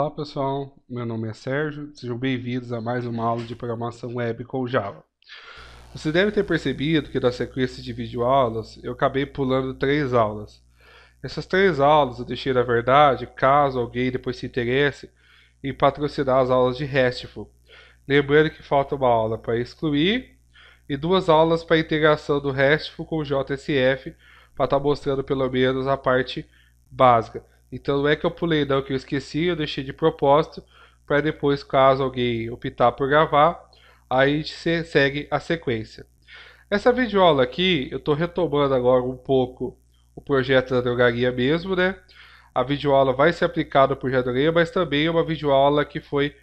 Olá pessoal, meu nome é Sérgio, sejam bem-vindos a mais uma aula de programação web com Java. Você deve ter percebido que da sequência de vídeo aulas, eu acabei pulando três aulas. Essas três aulas eu deixei na verdade caso alguém depois se interesse em patrocinar as aulas de RESTful. Lembrando que falta uma aula para excluir e duas aulas para integração do RESTful com o JSF para estar tá mostrando pelo menos a parte básica. Então não é que eu pulei, não, que eu esqueci, eu deixei de propósito, para depois, caso alguém optar por gravar, aí se segue a sequência. Essa videoaula aqui, eu estou retomando agora um pouco o projeto da drogaria mesmo, né? A videoaula vai ser aplicada projeto da drogaria, mas também é uma videoaula que foi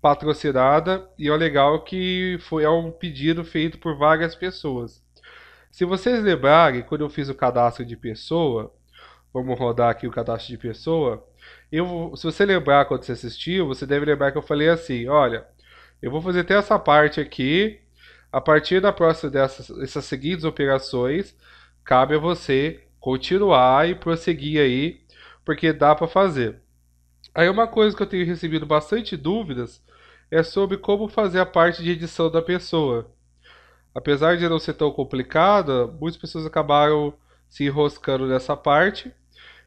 patrocinada e é legal que foi é um pedido feito por várias pessoas. Se vocês lembrarem, quando eu fiz o cadastro de pessoa, Vamos rodar aqui o cadastro de pessoa. Eu, se você lembrar quando você assistiu, você deve lembrar que eu falei assim, olha, eu vou fazer até essa parte aqui. A partir da próxima dessas essas seguintes operações, cabe a você continuar e prosseguir aí, porque dá para fazer. Aí uma coisa que eu tenho recebido bastante dúvidas é sobre como fazer a parte de edição da pessoa. Apesar de não ser tão complicada, muitas pessoas acabaram se enroscando nessa parte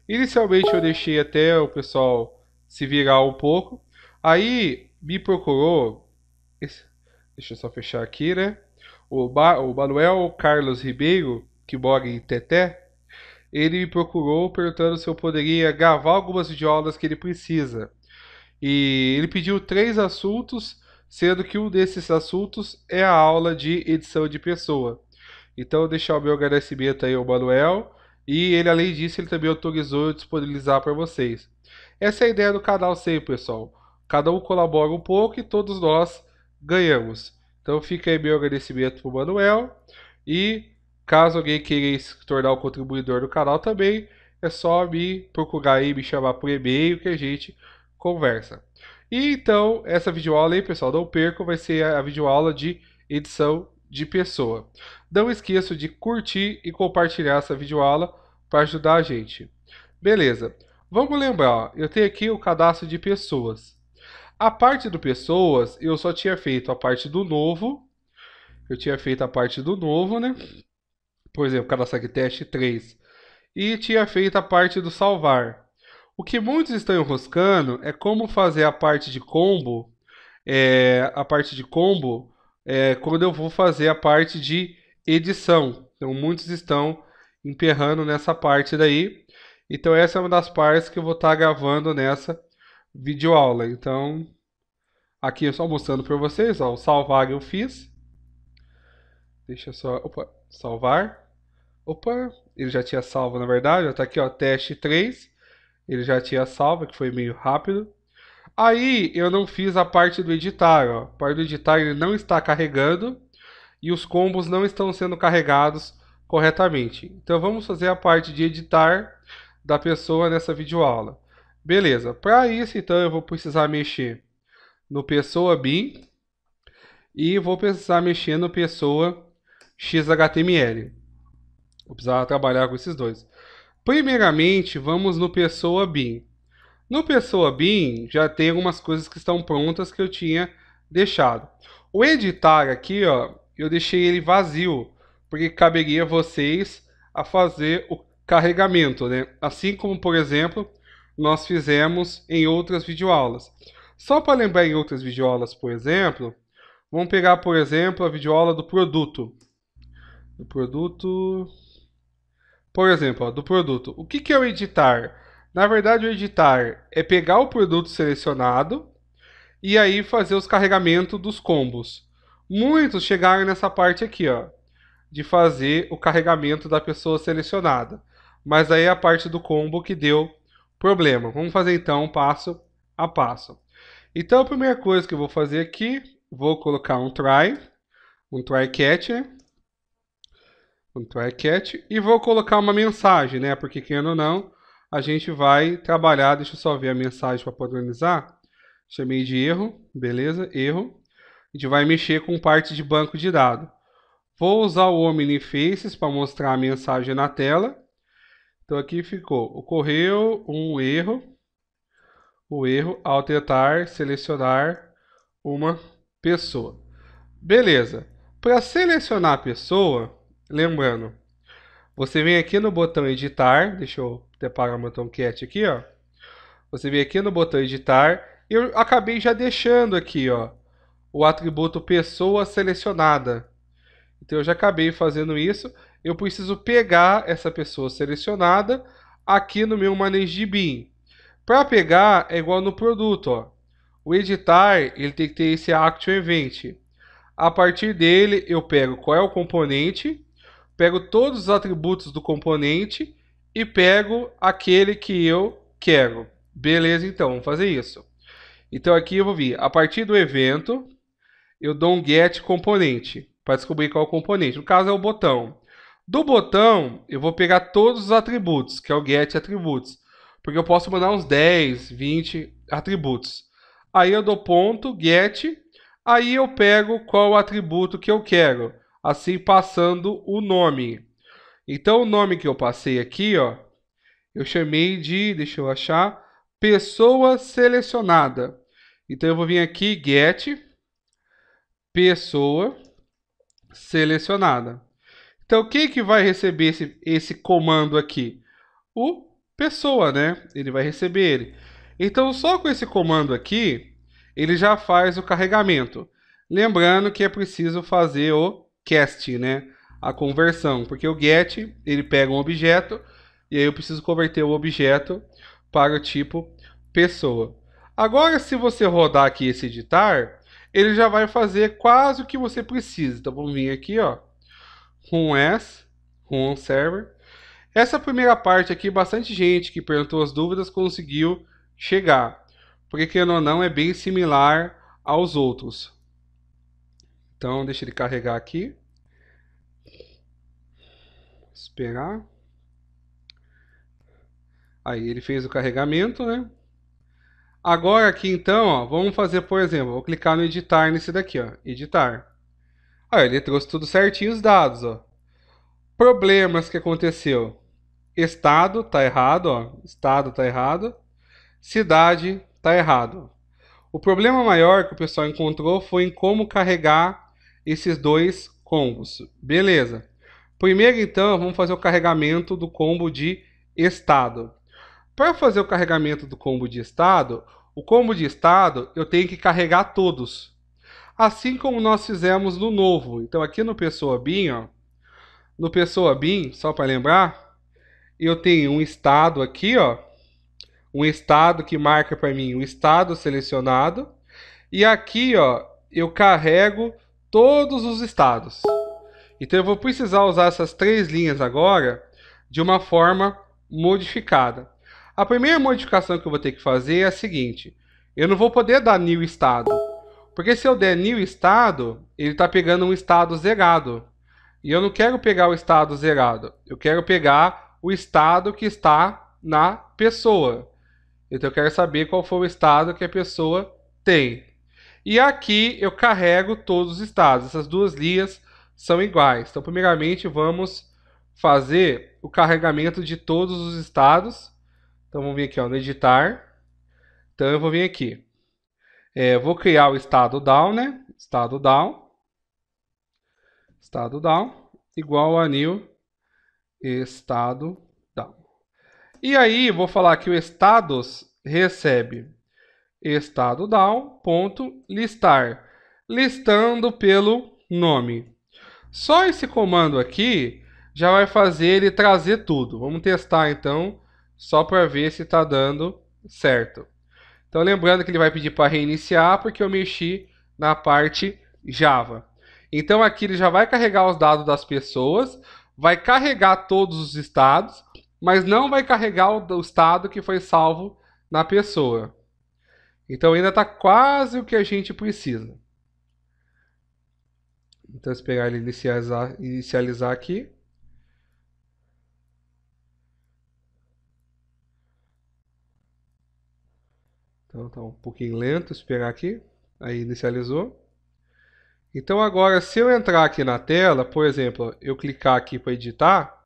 Inicialmente eu deixei até o pessoal se virar um pouco. Aí me procurou. Esse, deixa eu só fechar aqui, né? O, ba, o Manuel Carlos Ribeiro, que mora em Teté, ele me procurou perguntando se eu poderia gravar algumas videoaulas que ele precisa. E ele pediu três assuntos, sendo que um desses assuntos é a aula de edição de pessoa. Então, deixar o meu agradecimento aí ao Manuel e ele, além disso, ele também autorizou eu disponibilizar para vocês. Essa é a ideia do canal sempre, pessoal. Cada um colabora um pouco e todos nós ganhamos. Então fica aí meu agradecimento para o Manuel. E caso alguém queira se tornar um contribuidor do canal também, é só me procurar aí, me chamar por e-mail que a gente conversa. E então, essa videoaula aí, pessoal, não percam, vai ser a videoaula de edição de pessoa. Não esqueça de curtir e compartilhar essa videoaula para ajudar a gente. Beleza. Vamos lembrar, eu tenho aqui o cadastro de pessoas. A parte do pessoas, eu só tinha feito a parte do novo. Eu tinha feito a parte do novo, né? Por exemplo, cadastrar aqui teste 3. E tinha feito a parte do salvar. O que muitos estão enroscando é como fazer a parte de combo, é, a parte de combo, é, quando eu vou fazer a parte de edição. Então, muitos estão emperrando nessa parte daí. Então essa é uma das partes que eu vou estar tá gravando nessa videoaula. Então aqui eu só mostrando para vocês, ó, o salvar eu fiz. Deixa eu só, opa, salvar. Opa, ele já tinha salvo na verdade, ó, tá aqui, ó, teste 3. Ele já tinha salvo, que foi meio rápido. Aí eu não fiz a parte do editar, ó. A parte do editar ele não está carregando e os combos não estão sendo carregados corretamente. Então vamos fazer a parte de editar da pessoa nessa videoaula. Beleza, para isso então eu vou precisar mexer no Pessoa BIM e vou precisar mexer no Pessoa XHTML. Vou precisar trabalhar com esses dois. Primeiramente, vamos no Pessoa BIM. No Pessoa BIM já tem algumas coisas que estão prontas que eu tinha deixado. O editar aqui, ó, eu deixei ele vazio, porque caberia a vocês a fazer o carregamento, né? Assim como, por exemplo, nós fizemos em outras videoaulas. Só para lembrar em outras videoaulas, por exemplo, vamos pegar, por exemplo, a videoaula do produto. Do produto... Por exemplo, ó, do produto. O que, que é o editar? Na verdade, o editar é pegar o produto selecionado e aí fazer os carregamentos dos combos. Muitos chegaram nessa parte aqui, ó de fazer o carregamento da pessoa selecionada. Mas aí é a parte do combo que deu problema. Vamos fazer então passo a passo. Então a primeira coisa que eu vou fazer aqui, vou colocar um try, um try catcher, um try catch e vou colocar uma mensagem, né? Porque querendo ou não, a gente vai trabalhar, deixa eu só ver a mensagem para padronizar. Chamei de erro, beleza? Erro. A gente vai mexer com parte de banco de dados. Vou usar o OmniFaces para mostrar a mensagem na tela. Então aqui ficou, ocorreu um erro, o erro ao tentar selecionar uma pessoa. Beleza, para selecionar a pessoa, lembrando, você vem aqui no botão editar, deixa eu preparar o meu tomcat aqui, ó. Você vem aqui no botão editar, eu acabei já deixando aqui, ó, o atributo pessoa selecionada. Então eu já acabei fazendo isso. Eu preciso pegar essa pessoa selecionada aqui no meu Manage Bin. Para pegar é igual no produto, ó. O editar, ele tem que ter esse action event. A partir dele eu pego qual é o componente, pego todos os atributos do componente e pego aquele que eu quero. Beleza, então, vamos fazer isso. Então aqui eu vou vir, a partir do evento, eu dou um get componente para descobrir qual é o componente. No caso é o botão. Do botão, eu vou pegar todos os atributos, que é o get atributos, porque eu posso mandar uns 10, 20 atributos. Aí eu dou ponto get, aí eu pego qual atributo que eu quero, assim passando o nome. Então o nome que eu passei aqui, ó, eu chamei de, deixa eu achar, pessoa selecionada. Então eu vou vir aqui get pessoa selecionada. Então, quem que vai receber esse, esse comando aqui? O pessoa, né? Ele vai receber ele. Então, só com esse comando aqui, ele já faz o carregamento. Lembrando que é preciso fazer o cast, né? A conversão, porque o get, ele pega um objeto e aí eu preciso converter o objeto para o tipo pessoa. Agora, se você rodar aqui esse editar, ele já vai fazer quase o que você precisa. Então vamos vir aqui, ó, com S, com server. Essa primeira parte aqui, bastante gente que perguntou as dúvidas conseguiu chegar, porque querendo ou não é bem similar aos outros. Então deixa ele carregar aqui, esperar. Aí ele fez o carregamento, né? Agora aqui então, ó, vamos fazer, por exemplo, vou clicar no editar nesse daqui, ó, editar. Aí ele trouxe tudo certinho os dados, ó. Problemas que aconteceu. Estado tá errado, ó. Estado tá errado. Cidade tá errado. O problema maior que o pessoal encontrou foi em como carregar esses dois combos. Beleza. Primeiro então, vamos fazer o carregamento do combo de estado. Para fazer o carregamento do combo de estado, o combo de estado eu tenho que carregar todos. Assim como nós fizemos no novo. Então aqui no Pessoa BIM, ó, no Pessoa bin, só para lembrar, eu tenho um estado aqui, ó, um estado que marca para mim o estado selecionado. E aqui, ó, eu carrego todos os estados. Então eu vou precisar usar essas três linhas agora de uma forma modificada. A primeira modificação que eu vou ter que fazer é a seguinte. Eu não vou poder dar new estado. Porque se eu der new estado, ele está pegando um estado zerado. E eu não quero pegar o estado zerado. Eu quero pegar o estado que está na pessoa. Então eu quero saber qual foi o estado que a pessoa tem. E aqui eu carrego todos os estados. Essas duas linhas são iguais. Então primeiramente vamos fazer o carregamento de todos os estados. Então vamos vir aqui ó, no editar. Então eu vou vir aqui. É, vou criar o estado down, né? Estado down. Estado down. Igual a new estado down. E aí vou falar que o status recebe estado down ponto listar listando pelo nome. Só esse comando aqui já vai fazer ele trazer tudo. Vamos testar então só para ver se está dando certo. Então lembrando que ele vai pedir para reiniciar porque eu mexi na parte Java. Então aqui ele já vai carregar os dados das pessoas, vai carregar todos os estados, mas não vai carregar o, estado que foi salvo na pessoa. Então ainda está quase o que a gente precisa. Então esperar ele inicializar, inicializar aqui. Então tá um pouquinho lento, esperar aqui. Aí inicializou. Então agora se eu entrar aqui na tela, por exemplo, eu clicar aqui para editar,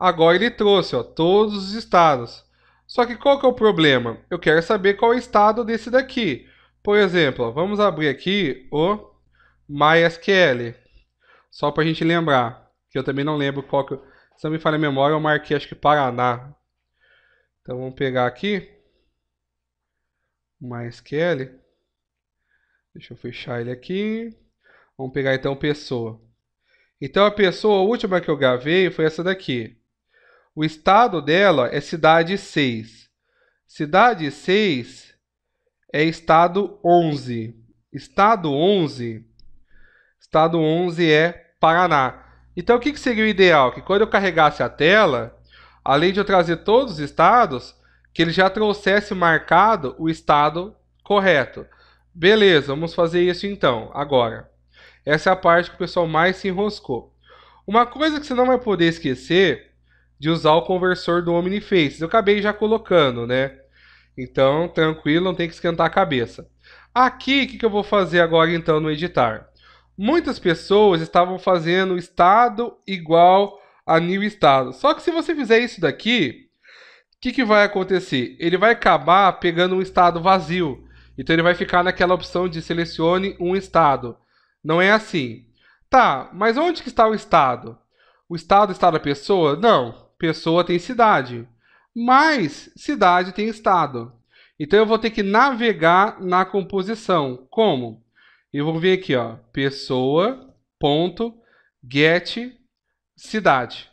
agora ele trouxe ó, todos os estados. Só que qual que é o problema? Eu quero saber qual é o estado desse daqui. Por exemplo, ó, vamos abrir aqui o MySQL. Só para a gente lembrar, que eu também não lembro qual que... Eu, se não me falha a memória, eu marquei acho que Paraná. Então vamos pegar aqui. MySQL. Deixa eu fechar ele aqui. Vamos pegar então pessoa. Então a pessoa a última que eu gravei foi essa daqui. O estado dela é cidade 6. Cidade 6 é estado 11. Estado 11, estado 11 é Paraná. Então o que, que seria o ideal? Que quando eu carregasse a tela, além de eu trazer todos os estados, que ele já trouxesse marcado o estado correto. Beleza, vamos fazer isso então, agora. Essa é a parte que o pessoal mais se enroscou. Uma coisa que você não vai poder esquecer de usar o conversor do OmniFaces. Eu acabei já colocando, né? Então, tranquilo, não tem que esquentar a cabeça. Aqui, o que, que eu vou fazer agora então no editar? Muitas pessoas estavam fazendo estado igual a new estado. Só que se você fizer isso daqui, que, que vai acontecer? Ele vai acabar pegando um estado vazio. Então ele vai ficar naquela opção de selecione um estado. Não é assim. Tá, mas onde que está o estado? O estado está na pessoa? Não. Pessoa tem cidade. Mas cidade tem estado. Então eu vou ter que navegar na composição. Como? Eu vou vir aqui, ó, pessoa ponto get cidade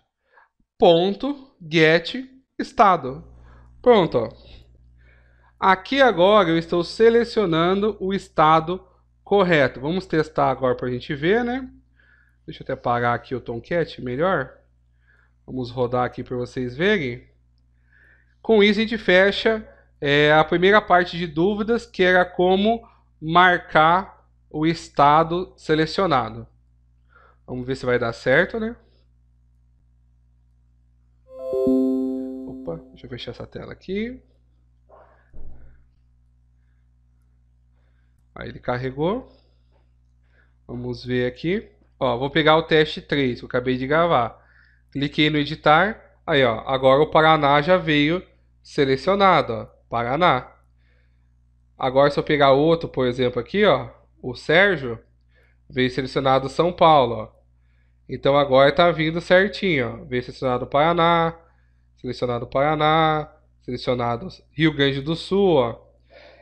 ponto get estado. Pronto. Aqui agora eu estou selecionando o estado correto. Vamos testar agora para a gente ver, né? Deixa eu até parar aqui o Tomcat melhor. Vamos rodar aqui para vocês verem. Com isso a gente fecha é, a primeira parte de dúvidas, que era como marcar o estado selecionado. Vamos ver se vai dar certo, né? Deixa eu fechar essa tela aqui. Aí ele carregou. Vamos ver aqui. Ó, vou pegar o teste 3 que eu acabei de gravar. Cliquei no editar. Aí, ó, agora o Paraná já veio selecionado, ó, Paraná. Agora se eu pegar outro, por exemplo, aqui, ó, o Sérgio veio selecionado São Paulo, ó. Então agora tá vindo certinho, ó, veio selecionado Paraná, selecionado Paraná, selecionado Rio Grande do Sul, ó.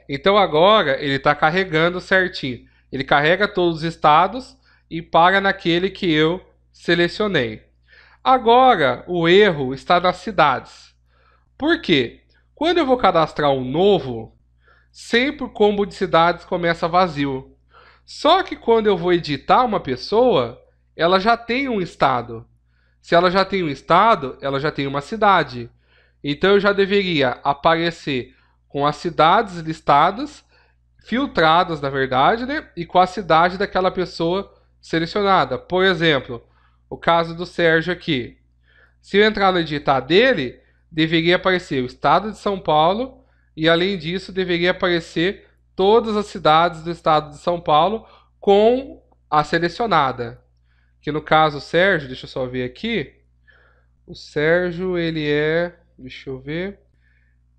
Então agora ele está carregando certinho. Ele carrega todos os estados e para naquele que eu selecionei. Agora o erro está nas cidades. Por quê? Quando eu vou cadastrar um novo, sempre o combo de cidades começa vazio. Só que quando eu vou editar uma pessoa, ela já tem um estado. Se ela já tem um estado, ela já tem uma cidade. Então eu já deveria aparecer com as cidades listadas, filtradas na verdade, né? E com a cidade daquela pessoa selecionada. Por exemplo, o caso do Sérgio aqui. Se eu entrar no editar dele, deveria aparecer o estado de São Paulo e além disso deveria aparecer todas as cidades do estado de São Paulo com a selecionada. Que no caso, o Sérgio, deixa eu só ver aqui. O Sérgio, ele é. Deixa eu ver.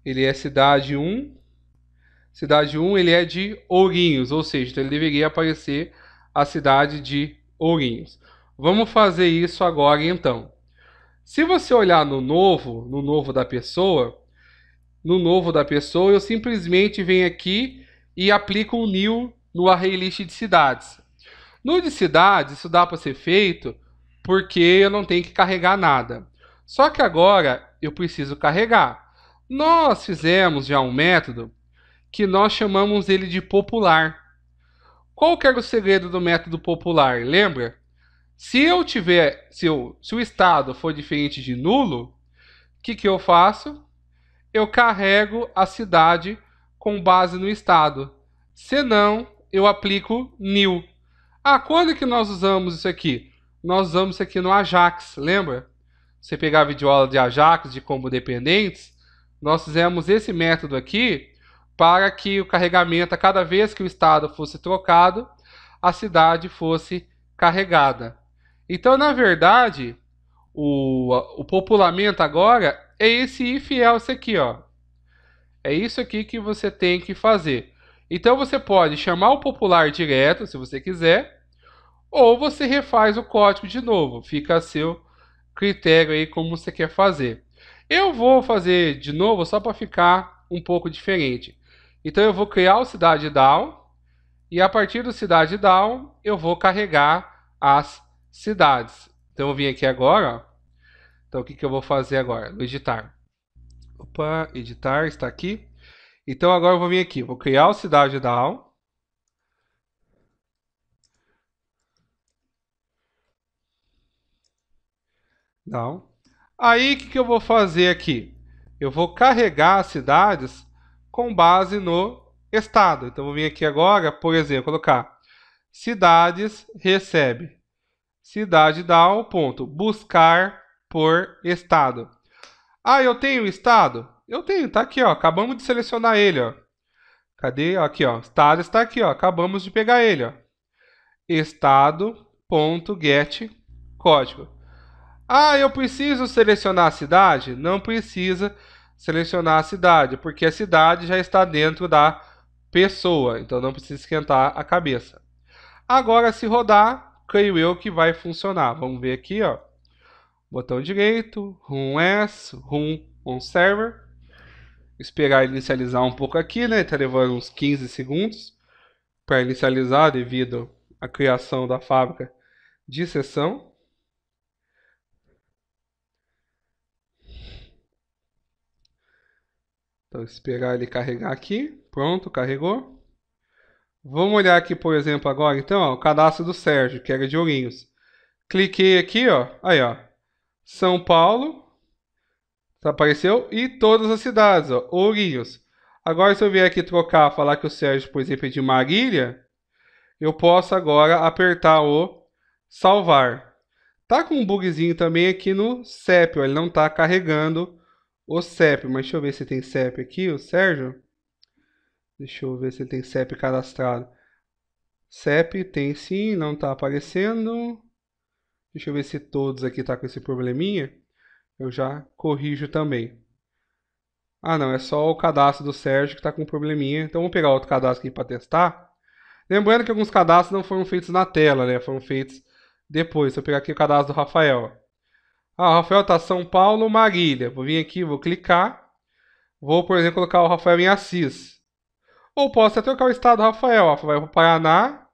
Ele é cidade 1. Cidade 1, ele é de Ourinhos, ou seja, então ele deveria aparecer a cidade de Ourinhos. Vamos fazer isso agora então. Se você olhar no novo, no novo da pessoa, no novo da pessoa, eu simplesmente venho aqui e aplico o um new no array list de cidades de cidade, isso dá para ser feito porque eu não tenho que carregar nada. Só que agora eu preciso carregar. Nós fizemos já um método que nós chamamos ele de popular. Qual que era o segredo do método popular? Lembra? Se eu tiver, se, eu, se o estado for diferente de nulo, o que, que eu faço? Eu carrego a cidade com base no estado. Senão, eu aplico nil. Ah, quando é que nós usamos isso aqui? Nós usamos isso aqui no Ajax, lembra? Você pegar a videoaula de Ajax, de como dependentes, nós fizemos esse método aqui para que o carregamento, a cada vez que o estado fosse trocado, a cidade fosse carregada. Então, na verdade, o, o populamento agora é esse if else aqui, ó. É isso aqui que você tem que fazer. Então você pode chamar o popular direto, se você quiser, ou você refaz o código de novo, fica a seu critério aí como você quer fazer. Eu vou fazer de novo só para ficar um pouco diferente. Então eu vou criar o cidade down e a partir do cidade down eu vou carregar as cidades. Então eu vim aqui agora. Ó. Então o que, que eu vou fazer agora? No editar. Opa, editar está aqui. Então agora eu vou vir aqui, vou criar o cidade down Não. Aí, o que, que eu vou fazer aqui? Eu vou carregar as cidades com base no estado. Então, eu vou vir aqui agora, por exemplo, colocar cidades recebe cidade o ponto, buscar por estado. Ah, eu tenho estado? Eu tenho, tá aqui, ó, acabamos de selecionar ele, ó. Cadê? Aqui, ó, estado está aqui, ó, acabamos de pegar ele, ó. estado.get código. Ah, eu preciso selecionar a cidade? Não precisa selecionar a cidade, porque a cidade já está dentro da pessoa, então não precisa esquentar a cabeça. Agora, se rodar, creio eu que vai funcionar. Vamos ver aqui, ó. Botão direito, Run S, Run on server. Esperar inicializar um pouco aqui, né? Está levando uns 15 segundos para inicializar devido à criação da fábrica de sessão. Então, esperar ele carregar aqui. Pronto, carregou. Vamos olhar aqui, por exemplo, agora, então, ó, o cadastro do Sérgio, que era de Ourinhos. Cliquei aqui, ó. Aí, ó. São Paulo. Apareceu. E todas as cidades, ó. Ourinhos. Agora, se eu vier aqui trocar, falar que o Sérgio, por exemplo, é de Marília, eu posso agora apertar o salvar. Tá com um bugzinho também aqui no CEP, ó, ele não tá carregando o CEP, mas deixa eu ver se tem CEP aqui, o Sérgio. Deixa eu ver se tem CEP cadastrado. CEP tem sim, não está aparecendo. Deixa eu ver se todos aqui tá com esse probleminha. Eu já corrijo também. Ah, não, é só o cadastro do Sérgio que está com um probleminha. Então vamos pegar outro cadastro aqui para testar. Lembrando que alguns cadastros não foram feitos na tela, né? Foram feitos depois. Se eu pegar aqui o cadastro do Rafael. Ah, Rafael tá São Paulo, Marília. Vou vir aqui, vou clicar. Vou, por exemplo, colocar o Rafael em Assis. Ou posso até trocar o estado do Rafael. Rafael vai para o Paraná.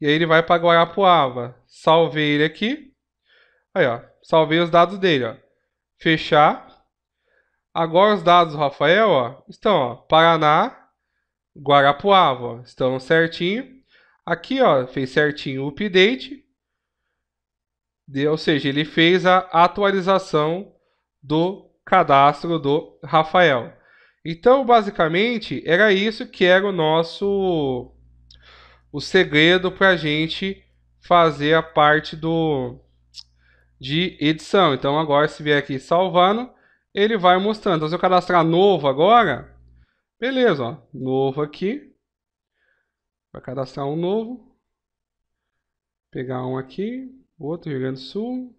E aí ele vai para Guarapuava. Salvei ele aqui. Aí, ó. Salvei os dados dele, ó. Fechar. Agora os dados do Rafael, ó. Estão, ó. Paraná, Guarapuava. estão certinho. Aqui, ó. Fez certinho o update de, ou seja, ele fez a atualização do cadastro do Rafael. Então, basicamente, era isso que era o nosso o segredo para a gente fazer a parte do de edição. Então, agora se vier aqui salvando, ele vai mostrando. Então, se eu cadastrar novo agora, beleza, ó, novo aqui. Vai cadastrar um novo. Pegar um aqui, outro Rio Grande do Sul,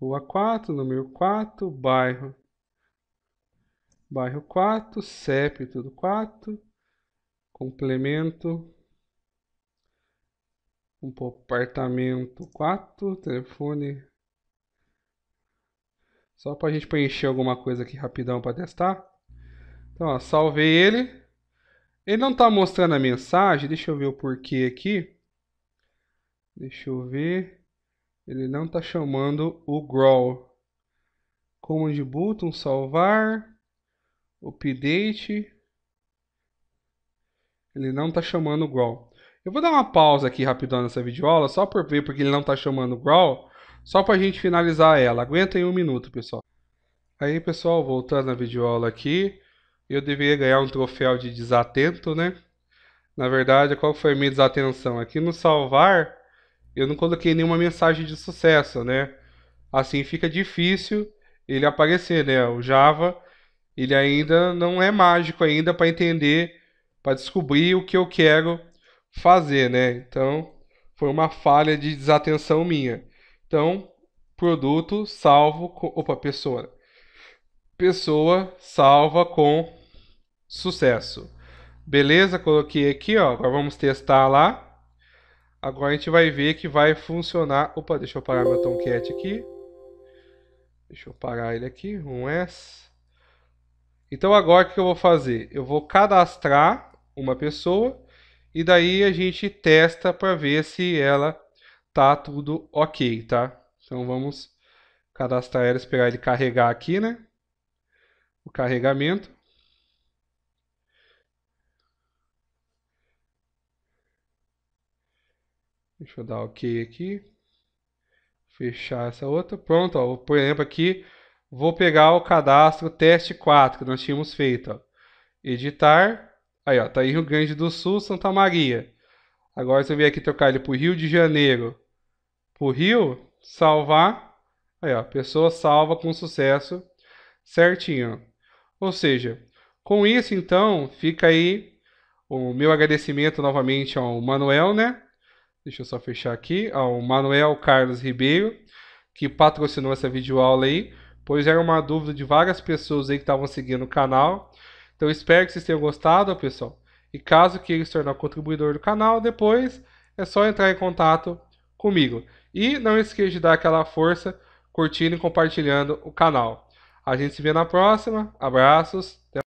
Rua 4, número 4, bairro. Bairro 4, CEP, tudo 4. Complemento. Um apartamento 4, telefone. Só para a gente preencher alguma coisa aqui rapidão para testar. Então, ó, salvei ele. Ele não está mostrando a mensagem, deixa eu ver o porquê aqui. Deixa eu ver. Ele não está chamando o Growl. Command button, salvar. Update. Ele não está chamando o Growl. Eu vou dar uma pausa aqui rapidão nessa videoaula, só por ver porque ele não está chamando o Growl. Só para a gente finalizar ela. Aguenta em um minuto, pessoal. Aí, pessoal, voltando à videoaula aqui. Eu deveria ganhar um troféu de desatento, né? Na verdade, qual foi a minha desatenção? Aqui no salvar, eu não coloquei nenhuma mensagem de sucesso, né? Assim fica difícil ele aparecer, né? O Java, ele ainda não é mágico ainda para entender, para descobrir o que eu quero fazer, né? Então, foi uma falha de desatenção minha. Então, produto salvo com, opa, pessoa. Pessoa salva com sucesso. Beleza? Coloquei aqui, ó. Agora vamos testar lá. Agora a gente vai ver que vai funcionar. Opa, deixa eu parar meu Tomcat aqui. Deixa eu parar ele aqui, um S. Então agora o que eu vou fazer? Eu vou cadastrar uma pessoa e daí a gente testa para ver se ela tá tudo ok, tá? Então vamos cadastrar ela, esperar ele carregar aqui, né? O carregamento. Deixa eu dar OK aqui. Fechar essa outra. Pronto, ó, por exemplo, aqui vou pegar o cadastro teste 4 que nós tínhamos feito. Ó. Editar. Aí, ó, tá aí Rio Grande do Sul, Santa Maria. Agora se eu vier aqui trocar ele por Rio de Janeiro, por Rio, salvar. Aí, ó, a pessoa salva com sucesso certinho. Ou seja, com isso então, fica aí o meu agradecimento novamente ao Manuel, né? Deixa eu só fechar aqui. o Manuel Carlos Ribeiro, que patrocinou essa videoaula aí, pois era uma dúvida de várias pessoas aí que estavam seguindo o canal. Então espero que vocês tenham gostado, pessoal. E caso queira se tornar contribuidor do canal, depois é só entrar em contato comigo. E não esqueça de dar aquela força curtindo e compartilhando o canal. A gente se vê na próxima. Abraços.